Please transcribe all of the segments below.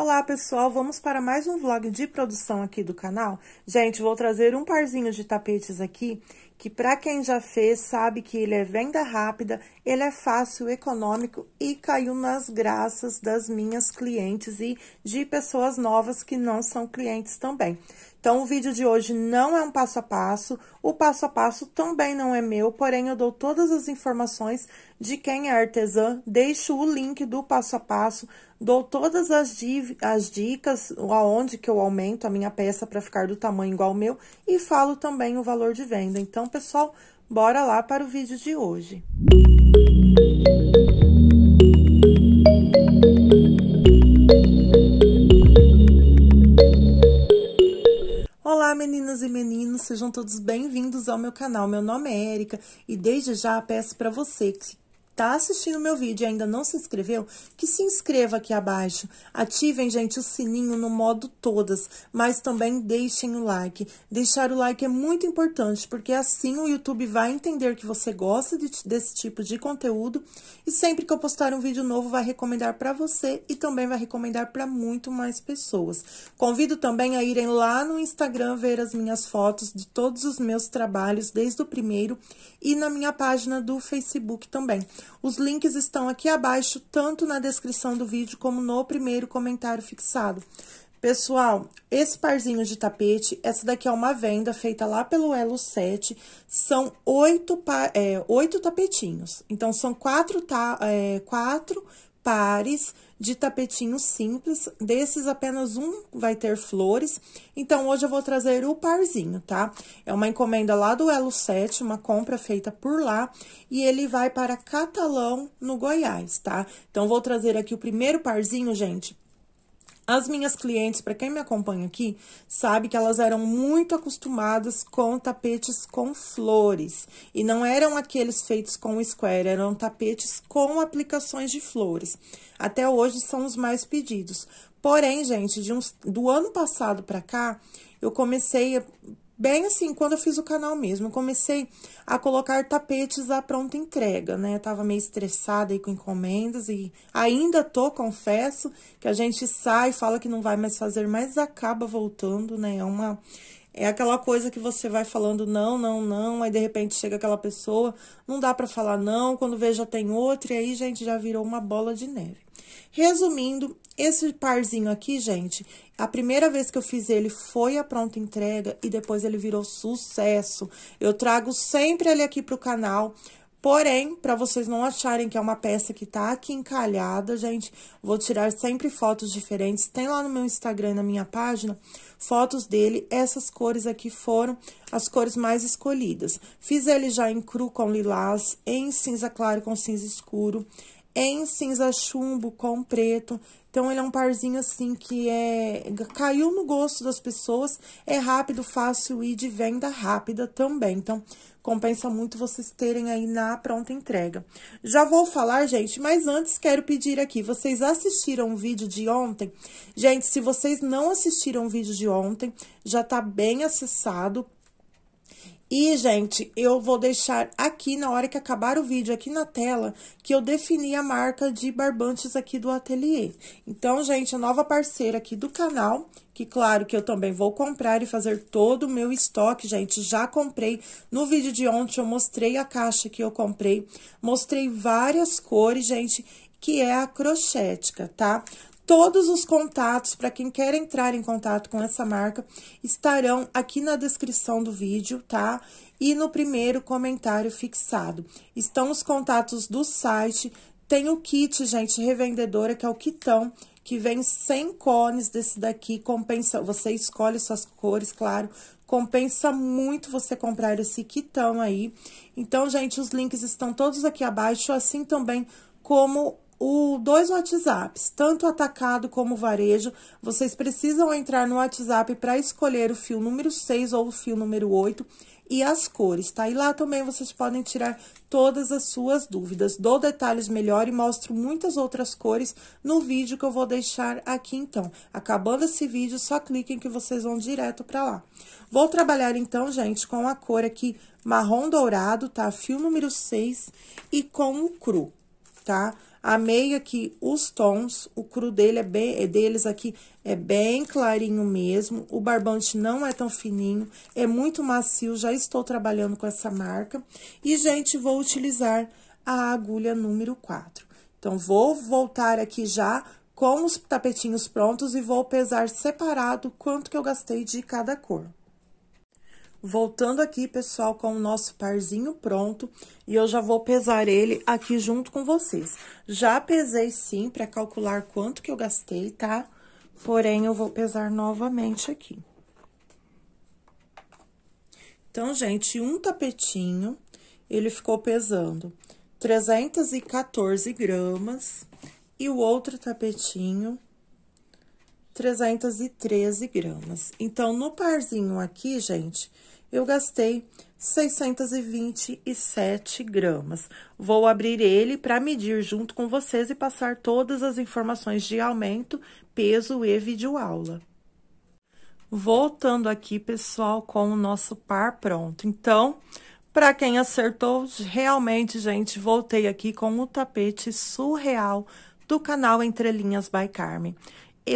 Olá pessoal, vamos para mais um vlog de produção aqui do canal. Gente, vou trazer um parzinho de tapetes aqui que para quem já fez sabe que ele é venda rápida, ele é fácil, econômico e caiu nas graças das minhas clientes e de pessoas novas que não são clientes também. Então, o vídeo de hoje não é um passo a passo, o passo a passo também não é meu, porém eu dou todas as informações de quem é artesã, deixo o link do passo a passo, dou todas as, as dicas, aonde que eu aumento a minha peça para ficar do tamanho igual o meu e falo também o valor de venda. Então, então, pessoal, bora lá para o vídeo de hoje. Olá, meninas e meninos, sejam todos bem-vindos ao meu canal. Meu nome é Erika e desde já peço para você que está assistindo meu vídeo e ainda não se inscreveu, que se inscreva aqui abaixo. Ativem, gente, o sininho no modo todas, mas também deixem o like. Deixar o like é muito importante, porque assim o YouTube vai entender que você gosta de, desse tipo de conteúdo e sempre que eu postar um vídeo novo vai recomendar para você e também vai recomendar para muito mais pessoas. Convido também a irem lá no Instagram ver as minhas fotos de todos os meus trabalhos, desde o primeiro, e na minha página do Facebook também. Os links estão aqui abaixo, tanto na descrição do vídeo como no primeiro comentário fixado. Pessoal, esse parzinho de tapete, essa daqui é uma venda feita lá pelo Elo 7, são oito, é, oito tapetinhos. Então, são quatro, ta, é, quatro pares de tapetinhos simples, desses apenas um vai ter flores. Então, hoje eu vou trazer o parzinho, tá? É uma encomenda lá do Elo 7, uma compra feita por lá, e ele vai para Catalão, no Goiás, tá? Então, vou trazer aqui o primeiro parzinho, gente, as minhas clientes, para quem me acompanha aqui, sabe que elas eram muito acostumadas com tapetes com flores. E não eram aqueles feitos com square, eram tapetes com aplicações de flores. Até hoje são os mais pedidos. Porém, gente, de uns, do ano passado para cá, eu comecei a bem assim, quando eu fiz o canal mesmo, eu comecei a colocar tapetes à pronta entrega, né? Eu tava meio estressada aí com encomendas e ainda tô, confesso, que a gente sai, fala que não vai mais fazer, mas acaba voltando, né? É uma é aquela coisa que você vai falando não, não, não, aí de repente chega aquela pessoa, não dá para falar não, quando vê já tem outra, e aí, gente, já virou uma bola de neve. Resumindo, esse parzinho aqui, gente, a primeira vez que eu fiz ele foi a pronta entrega e depois ele virou sucesso. Eu trago sempre ele aqui pro canal, Porém, para vocês não acharem que é uma peça que tá aqui encalhada, gente, vou tirar sempre fotos diferentes. Tem lá no meu Instagram, na minha página, fotos dele. Essas cores aqui foram as cores mais escolhidas. Fiz ele já em cru com lilás, em cinza claro com cinza escuro, em cinza chumbo com preto. Então, ele é um parzinho assim que é caiu no gosto das pessoas, é rápido, fácil e de venda rápida também. Então, compensa muito vocês terem aí na pronta entrega. Já vou falar, gente, mas antes quero pedir aqui, vocês assistiram o vídeo de ontem? Gente, se vocês não assistiram o vídeo de ontem, já tá bem acessado, e, gente, eu vou deixar aqui na hora que acabar o vídeo, aqui na tela, que eu defini a marca de barbantes aqui do ateliê. Então, gente, a nova parceira aqui do canal, que claro que eu também vou comprar e fazer todo o meu estoque, gente, já comprei. No vídeo de ontem eu mostrei a caixa que eu comprei, mostrei várias cores, gente, que é a crochética, tá? Todos os contatos para quem quer entrar em contato com essa marca estarão aqui na descrição do vídeo, tá? E no primeiro comentário fixado. Estão os contatos do site, tem o kit, gente, revendedora, que é o kitão, que vem sem cones desse daqui, compensa, você escolhe suas cores, claro, compensa muito você comprar esse kitão aí. Então, gente, os links estão todos aqui abaixo, assim também como o dois WhatsApps, tanto atacado como varejo, vocês precisam entrar no WhatsApp para escolher o fio número 6 ou o fio número 8 e as cores, tá? E lá também vocês podem tirar todas as suas dúvidas. Dou detalhes melhor e mostro muitas outras cores no vídeo que eu vou deixar aqui então. Acabando esse vídeo, só cliquem que vocês vão direto para lá. Vou trabalhar então, gente, com a cor aqui marrom dourado, tá? Fio número 6 e com o cru tá? Amei aqui os tons, o cru dele é bem, é deles aqui é bem clarinho mesmo, o barbante não é tão fininho, é muito macio, já estou trabalhando com essa marca. E, gente, vou utilizar a agulha número 4. Então, vou voltar aqui já com os tapetinhos prontos e vou pesar separado quanto que eu gastei de cada cor. Voltando aqui, pessoal, com o nosso parzinho pronto, e eu já vou pesar ele aqui junto com vocês. Já pesei sim para calcular quanto que eu gastei, tá? Porém, eu vou pesar novamente aqui. Então, gente, um tapetinho, ele ficou pesando 314 gramas, e o outro tapetinho, 313 gramas. Então, no parzinho aqui, gente, eu gastei 627 gramas. Vou abrir ele para medir junto com vocês e passar todas as informações de aumento, peso e videoaula. Voltando aqui, pessoal, com o nosso par pronto. Então, para quem acertou, realmente, gente, voltei aqui com o tapete surreal do canal Entre Linhas by Carmen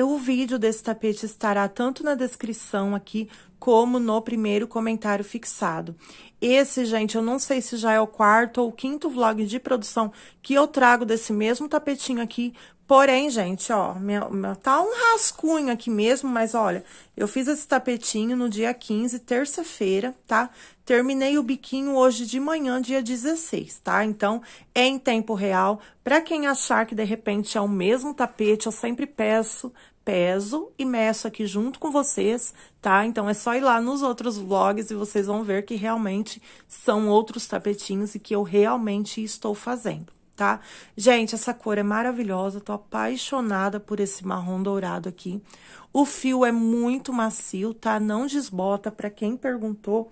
o vídeo desse tapete estará tanto na descrição aqui como no primeiro comentário fixado. Esse, gente, eu não sei se já é o quarto ou quinto vlog de produção que eu trago desse mesmo tapetinho aqui, Porém, gente, ó, tá um rascunho aqui mesmo, mas olha, eu fiz esse tapetinho no dia 15, terça-feira, tá? Terminei o biquinho hoje de manhã, dia 16, tá? Então, é em tempo real. Pra quem achar que, de repente, é o mesmo tapete, eu sempre peço peso e meço aqui junto com vocês, tá? Então, é só ir lá nos outros vlogs e vocês vão ver que realmente são outros tapetinhos e que eu realmente estou fazendo tá? Gente, essa cor é maravilhosa, tô apaixonada por esse marrom dourado aqui. O fio é muito macio, tá? Não desbota, para quem perguntou.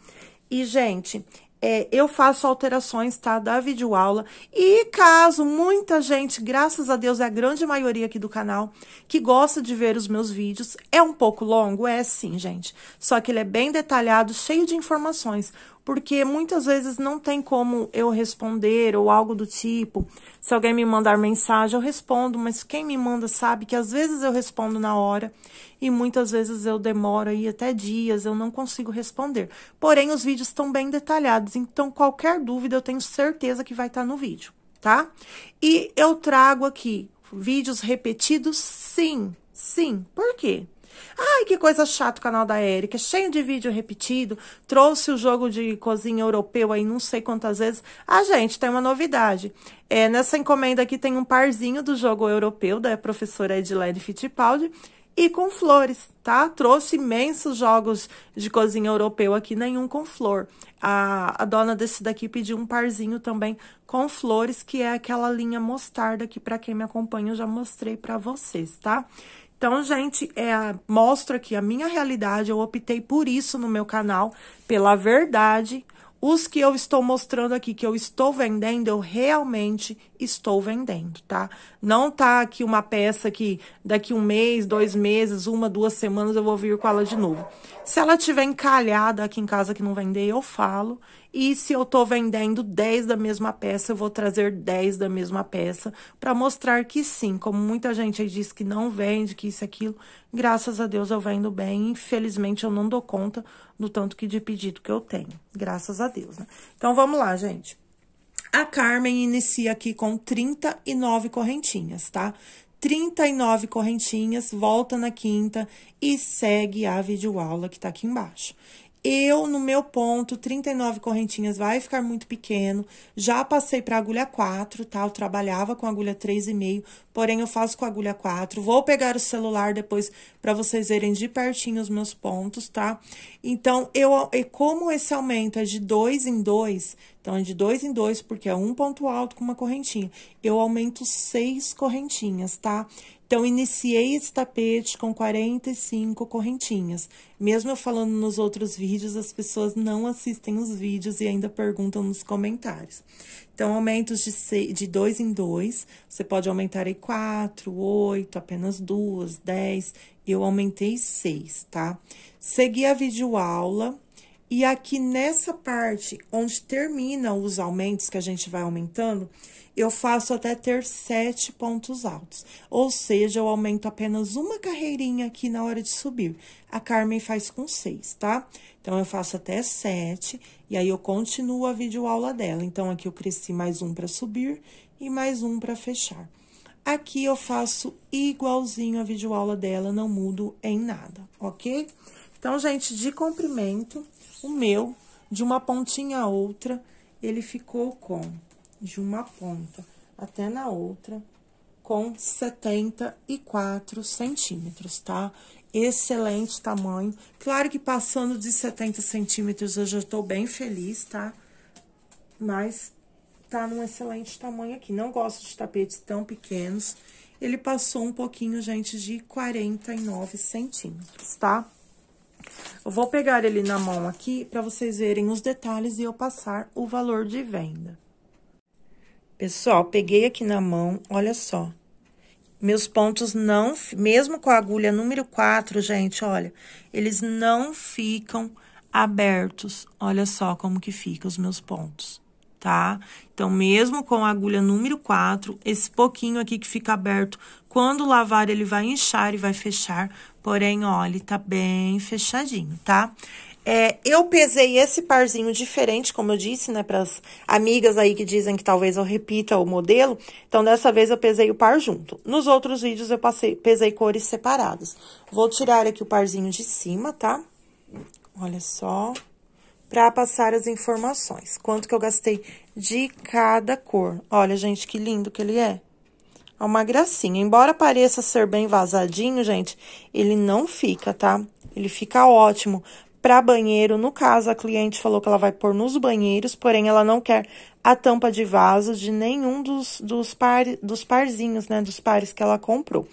E, gente, é, eu faço alterações, tá? Da videoaula. E caso muita gente, graças a Deus, é a grande maioria aqui do canal, que gosta de ver os meus vídeos. É um pouco longo? É sim, gente. Só que ele é bem detalhado, cheio de informações porque muitas vezes não tem como eu responder ou algo do tipo. Se alguém me mandar mensagem, eu respondo, mas quem me manda sabe que às vezes eu respondo na hora e muitas vezes eu demoro aí até dias, eu não consigo responder. Porém, os vídeos estão bem detalhados, então qualquer dúvida eu tenho certeza que vai estar tá no vídeo, tá? E eu trago aqui vídeos repetidos, sim, sim. Por quê? Ai, que coisa chata o canal da Erika, é cheio de vídeo repetido, trouxe o jogo de cozinha europeu aí não sei quantas vezes. Ah, gente, tem uma novidade. É, nessa encomenda aqui tem um parzinho do jogo europeu da professora Edilene Fittipaldi e com flores, tá? Trouxe imensos jogos de cozinha europeu aqui, nenhum com flor. A, a dona desse daqui pediu um parzinho também com flores, que é aquela linha mostarda que para quem me acompanha eu já mostrei para vocês, tá? Então, gente, é, mostra aqui a minha realidade. Eu optei por isso no meu canal, pela verdade. Os que eu estou mostrando aqui que eu estou vendendo, eu realmente estou vendendo, tá? Não tá aqui uma peça que daqui um mês, dois meses, uma, duas semanas eu vou vir com ela de novo. Se ela tiver encalhada aqui em casa que não vender, eu falo e se eu estou vendendo 10 da mesma peça, eu vou trazer 10 da mesma peça para mostrar que sim, como muita gente aí diz que não vende, que isso aquilo, graças a Deus eu vendo bem. Infelizmente eu não dou conta do tanto que de pedido que eu tenho. Graças a Deus, né? Então vamos lá, gente. A Carmen inicia aqui com 39 correntinhas, tá? 39 correntinhas, volta na quinta e segue a videoaula que tá aqui embaixo. Eu, no meu ponto, 39 correntinhas vai ficar muito pequeno. Já passei para agulha 4, tá? Eu trabalhava com agulha 3,5, porém eu faço com a agulha 4. Vou pegar o celular depois para vocês verem de pertinho os meus pontos, tá? Então, eu, e como esse aumento é de 2 em 2, então é de 2 em 2, porque é um ponto alto com uma correntinha, eu aumento 6 correntinhas, tá? Então, iniciei esse tapete com 45 correntinhas. Mesmo eu falando nos outros vídeos, as pessoas não assistem os vídeos e ainda perguntam nos comentários. Então, aumentos de, de 2 em 2, você pode aumentar aí quatro, oito, apenas duas, dez. Eu aumentei seis, tá? Segui a videoaula. E aqui nessa parte onde termina os aumentos que a gente vai aumentando, eu faço até ter sete pontos altos. Ou seja, eu aumento apenas uma carreirinha aqui na hora de subir. A Carmen faz com seis, tá? Então, eu faço até sete e aí eu continuo a videoaula dela. Então, aqui eu cresci mais um para subir e mais um para fechar. Aqui eu faço igualzinho a videoaula dela, não mudo em nada, ok? Então, gente, de comprimento, o meu, de uma pontinha a outra, ele ficou com, de uma ponta até na outra, com 74 centímetros, tá? Excelente tamanho. Claro que passando de 70 centímetros eu já tô bem feliz, tá? Mas tá num excelente tamanho aqui. Não gosto de tapetes tão pequenos. Ele passou um pouquinho, gente, de 49 centímetros, tá? Eu vou pegar ele na mão aqui para vocês verem os detalhes e eu passar o valor de venda. Pessoal, peguei aqui na mão, olha só. Meus pontos não, mesmo com a agulha número 4, gente, olha, eles não ficam abertos. Olha só como que fica os meus pontos tá? Então, mesmo com a agulha número 4, esse pouquinho aqui que fica aberto, quando lavar ele vai inchar e vai fechar, porém, olha, tá bem fechadinho, tá? É, eu pesei esse parzinho diferente, como eu disse, né, para as amigas aí que dizem que talvez eu repita o modelo. Então, dessa vez eu pesei o par junto. Nos outros vídeos eu passei, pesei cores separadas. Vou tirar aqui o parzinho de cima, tá? Olha só para passar as informações. Quanto que eu gastei de cada cor. Olha, gente, que lindo que ele é. É uma gracinha. Embora pareça ser bem vazadinho, gente, ele não fica, tá? Ele fica ótimo para banheiro. No caso, a cliente falou que ela vai pôr nos banheiros, porém ela não quer a tampa de vaso de nenhum dos, dos, par, dos parzinhos, né? Dos pares que ela comprou.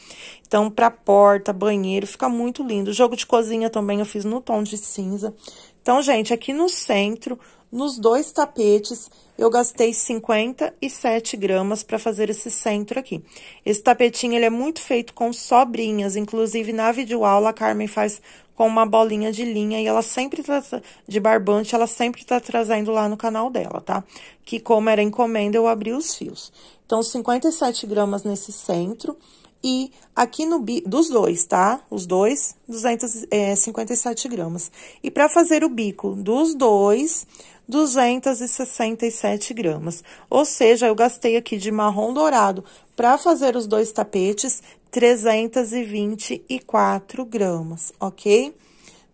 Então, para porta, banheiro, fica muito lindo. O jogo de cozinha também eu fiz no tom de cinza. Então, gente, aqui no centro, nos dois tapetes, eu gastei 57 gramas para fazer esse centro aqui. Esse tapetinho, ele é muito feito com sobrinhas. Inclusive, na videoaula, a Carmen faz com uma bolinha de linha e ela sempre tá, de barbante, ela sempre tá trazendo lá no canal dela, tá? Que como era encomenda, eu abri os fios. Então, 57 gramas nesse centro e aqui no dos dois, tá? Os dois, 257 é, gramas. E para fazer o bico dos dois, 267 gramas. Ou seja, eu gastei aqui de marrom dourado para fazer os dois tapetes, 324 gramas, ok?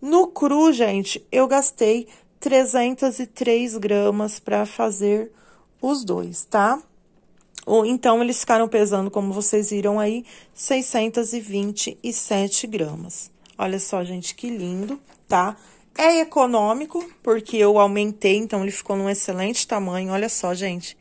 No cru, gente, eu gastei 303 gramas para fazer os dois, tá? Ou então, eles ficaram pesando, como vocês viram aí, 627 gramas. Olha só, gente, que lindo, tá? É econômico, porque eu aumentei, então ele ficou num excelente tamanho. Olha só, gente.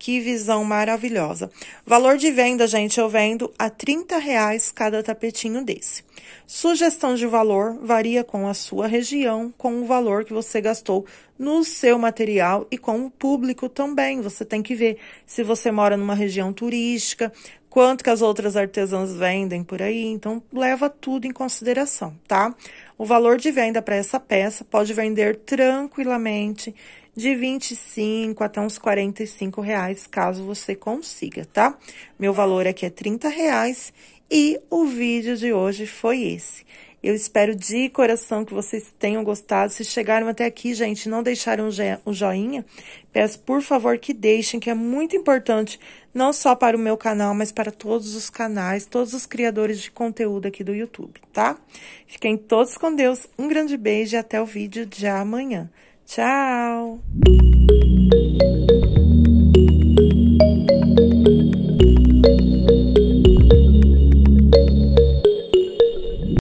Que visão maravilhosa. Valor de venda, gente, eu vendo a 30 reais cada tapetinho desse. Sugestão de valor varia com a sua região, com o valor que você gastou no seu material e com o público também. Você tem que ver se você mora numa região turística, quanto que as outras artesãs vendem por aí, então leva tudo em consideração, tá? O valor de venda para essa peça pode vender tranquilamente de 25 até uns 45 reais, caso você consiga, tá? Meu valor aqui é 30 reais e o vídeo de hoje foi esse. Eu espero de coração que vocês tenham gostado. Se chegaram até aqui, gente, não deixaram o joinha, peço por favor que deixem, que é muito importante, não só para o meu canal, mas para todos os canais, todos os criadores de conteúdo aqui do YouTube, tá? Fiquem todos com Deus, um grande beijo e até o vídeo de amanhã. Ciao.